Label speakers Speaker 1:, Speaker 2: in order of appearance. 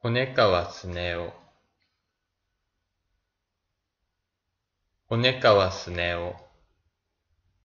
Speaker 1: 骨川すね夫骨川すね夫